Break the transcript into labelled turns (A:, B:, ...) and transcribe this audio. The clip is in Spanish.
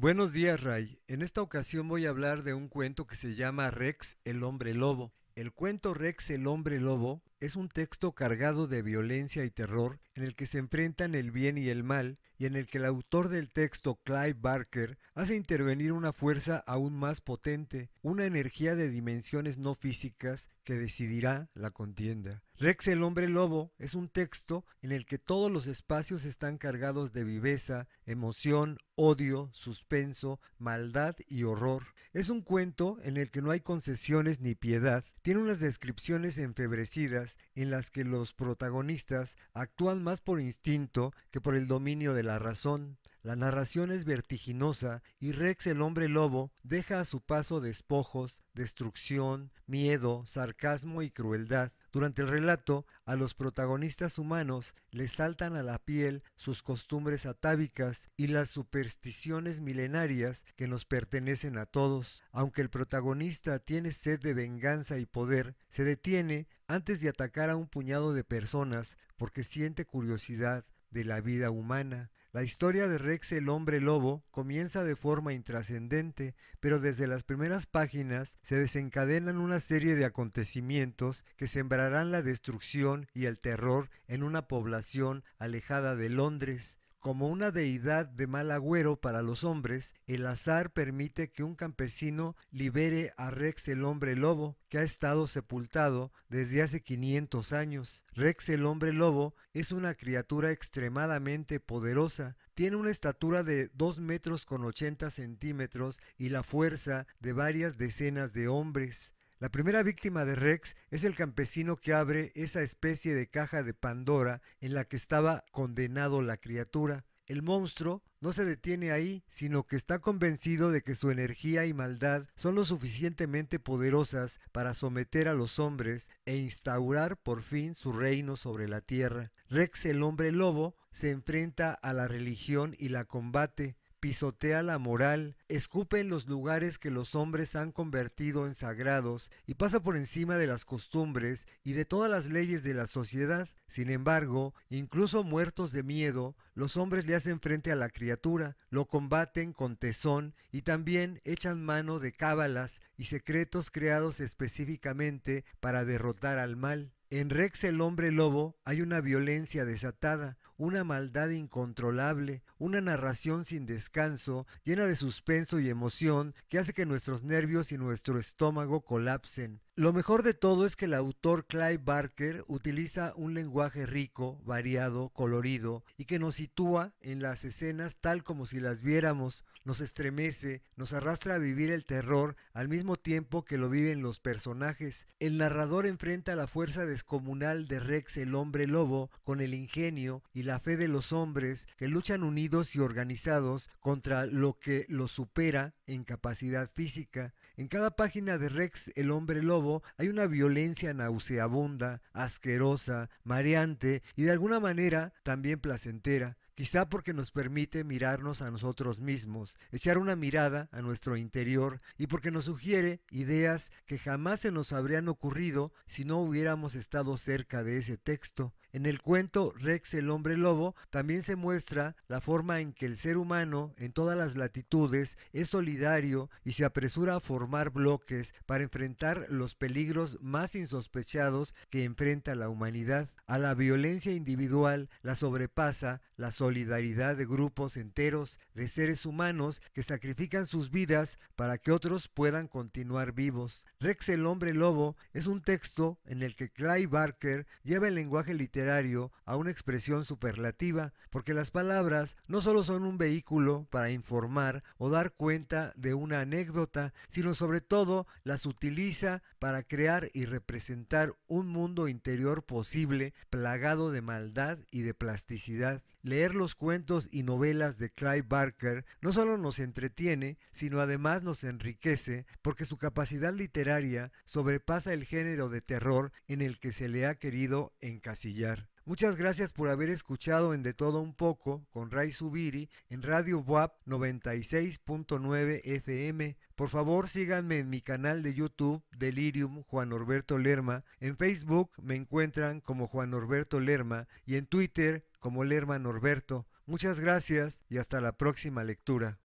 A: Buenos días, Ray. En esta ocasión voy a hablar de un cuento que se llama Rex el hombre lobo. El cuento Rex el hombre lobo es un texto cargado de violencia y terror en el que se enfrentan el bien y el mal y en el que el autor del texto Clive Barker hace intervenir una fuerza aún más potente, una energía de dimensiones no físicas que decidirá la contienda. Rex el hombre lobo es un texto en el que todos los espacios están cargados de viveza, emoción, odio, suspenso, maldad y horror. Es un cuento en el que no hay concesiones ni piedad. Tiene unas descripciones enfebrecidas en las que los protagonistas actúan más por instinto que por el dominio de la razón. La narración es vertiginosa y Rex el hombre lobo deja a su paso despojos, destrucción, miedo, sarcasmo y crueldad. Durante el relato, a los protagonistas humanos les saltan a la piel sus costumbres atávicas y las supersticiones milenarias que nos pertenecen a todos. Aunque el protagonista tiene sed de venganza y poder, se detiene antes de atacar a un puñado de personas porque siente curiosidad de la vida humana. La historia de Rex el hombre lobo comienza de forma intrascendente, pero desde las primeras páginas se desencadenan una serie de acontecimientos que sembrarán la destrucción y el terror en una población alejada de Londres, como una deidad de mal agüero para los hombres, el azar permite que un campesino libere a Rex el hombre lobo, que ha estado sepultado desde hace 500 años. Rex el hombre lobo es una criatura extremadamente poderosa, tiene una estatura de 2 metros con 80 centímetros y la fuerza de varias decenas de hombres. La primera víctima de Rex es el campesino que abre esa especie de caja de Pandora en la que estaba condenado la criatura. El monstruo no se detiene ahí, sino que está convencido de que su energía y maldad son lo suficientemente poderosas para someter a los hombres e instaurar por fin su reino sobre la tierra. Rex el hombre lobo se enfrenta a la religión y la combate, pisotea la moral, escupe en los lugares que los hombres han convertido en sagrados y pasa por encima de las costumbres y de todas las leyes de la sociedad. Sin embargo, incluso muertos de miedo, los hombres le hacen frente a la criatura, lo combaten con tesón y también echan mano de cábalas y secretos creados específicamente para derrotar al mal. En Rex el hombre lobo hay una violencia desatada, una maldad incontrolable, una narración sin descanso, llena de suspenso y emoción, que hace que nuestros nervios y nuestro estómago colapsen. Lo mejor de todo es que el autor Clive Barker utiliza un lenguaje rico, variado, colorido y que nos sitúa en las escenas tal como si las viéramos, nos estremece, nos arrastra a vivir el terror al mismo tiempo que lo viven los personajes. El narrador enfrenta la fuerza descomunal de Rex el hombre lobo con el ingenio y la la fe de los hombres que luchan unidos y organizados contra lo que los supera en capacidad física. En cada página de Rex el hombre lobo hay una violencia nauseabunda, asquerosa, mareante y de alguna manera también placentera quizá porque nos permite mirarnos a nosotros mismos, echar una mirada a nuestro interior y porque nos sugiere ideas que jamás se nos habrían ocurrido si no hubiéramos estado cerca de ese texto. En el cuento Rex el hombre lobo también se muestra la forma en que el ser humano en todas las latitudes es solidario y se apresura a formar bloques para enfrentar los peligros más insospechados que enfrenta la humanidad. A la violencia individual la sobrepasa la solidaridad de grupos enteros de seres humanos que sacrifican sus vidas para que otros puedan continuar vivos. Rex el hombre lobo es un texto en el que Clay Barker lleva el lenguaje literario a una expresión superlativa porque las palabras no solo son un vehículo para informar o dar cuenta de una anécdota, sino sobre todo las utiliza para crear y representar un mundo interior posible plagado de maldad y de plasticidad. Leer los cuentos y novelas de Clive Barker no solo nos entretiene, sino además nos enriquece porque su capacidad literaria sobrepasa el género de terror en el que se le ha querido encasillar. Muchas gracias por haber escuchado en De Todo Un Poco con Ray Subiri en Radio WAP 96.9 FM. Por favor síganme en mi canal de YouTube Delirium Juan Norberto Lerma. En Facebook me encuentran como Juan Norberto Lerma y en Twitter como Lerma Norberto. Muchas gracias y hasta la próxima lectura.